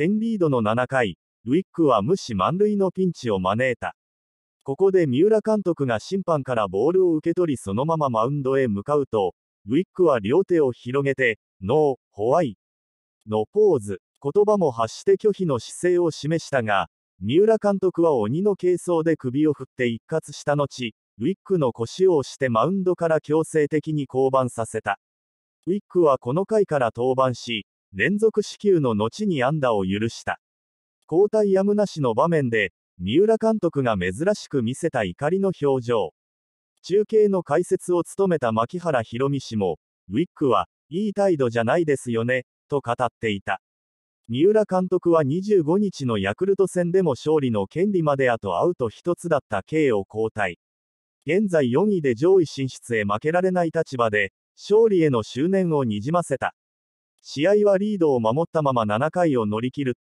点リードの7回、ルイックは無視満塁のピンチを招いた。ここで三浦監督が審判からボールを受け取りそのままマウンドへ向かうと、ルイックは両手を広げて、ノー、ホワイのポーズ、言葉も発して拒否の姿勢を示したが、三浦監督は鬼の軽装で首を振って一括した後、ウィックの腰を押してマウンドから強制的に降板させた。ウィックはこの回から登板し、連続支給の後に安打を許した。交代やむなしの場面で、三浦監督が珍しく見せた怒りの表情。中継の解説を務めた牧原博美氏も、ウィックはいい態度じゃないですよね、と語っていた。三浦監督は25日のヤクルト戦でも勝利の権利まであとアウト1つだった K を交代。現在4位で上位進出へ負けられない立場で、勝利への執念をにじませた。試合はリードを守ったまま7回を乗り切る。